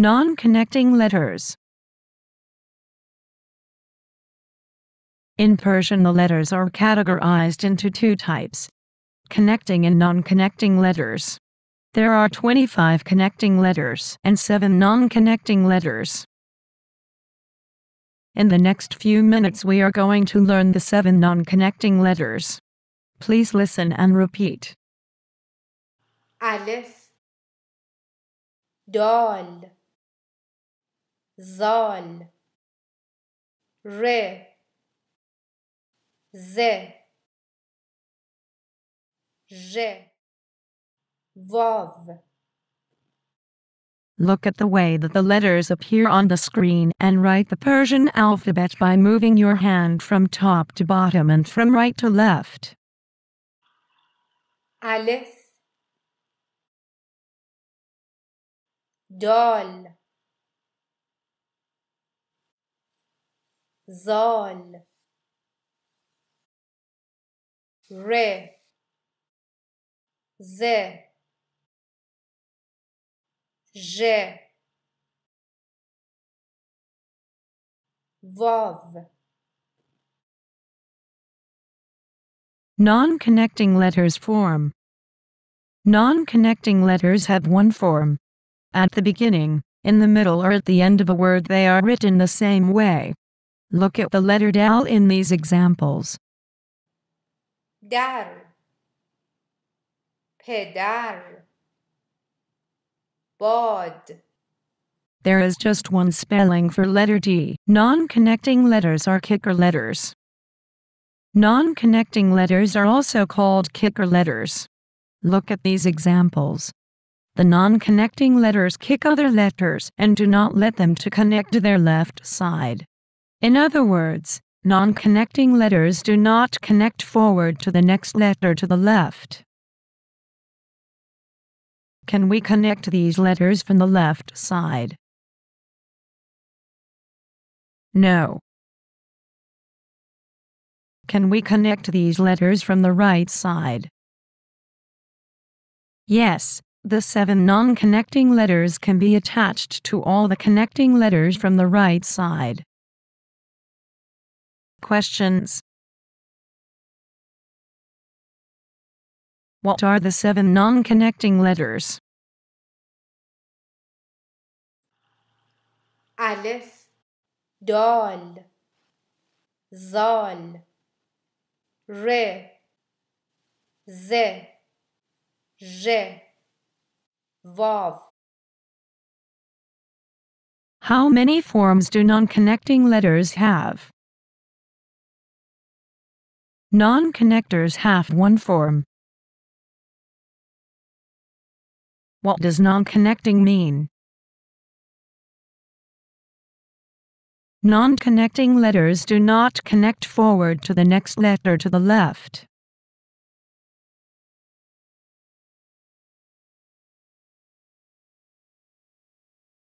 Non-connecting letters In Persian the letters are categorized into two types, connecting and non-connecting letters. There are 25 connecting letters and 7 non-connecting letters. In the next few minutes we are going to learn the 7 non-connecting letters. Please listen and repeat. Alif Doll. زال ر ز ژ واو Look at the way that the letters appear on the screen and write the Persian alphabet by moving your hand from top to bottom and from right to left. Aleph Dal زال Non-connecting letters form. Non-connecting letters have one form. At the beginning, in the middle or at the end of a word they are written the same way. Look at the letter D in these examples. Dar, pedar, bod. There is just one spelling for letter D. Non-connecting letters are kicker letters. Non-connecting letters are also called kicker letters. Look at these examples. The non-connecting letters kick other letters and do not let them to connect to their left side. In other words, non-connecting letters do not connect forward to the next letter to the left. Can we connect these letters from the left side? No. Can we connect these letters from the right side? Yes, the seven non-connecting letters can be attached to all the connecting letters from the right side. Questions What are the seven non connecting letters? Aleph, Dal, Zal, Re, Ze, Je, Vav. How many forms do non connecting letters have? Non-connectors have one form. What does non-connecting mean? Non-connecting letters do not connect forward to the next letter to the left.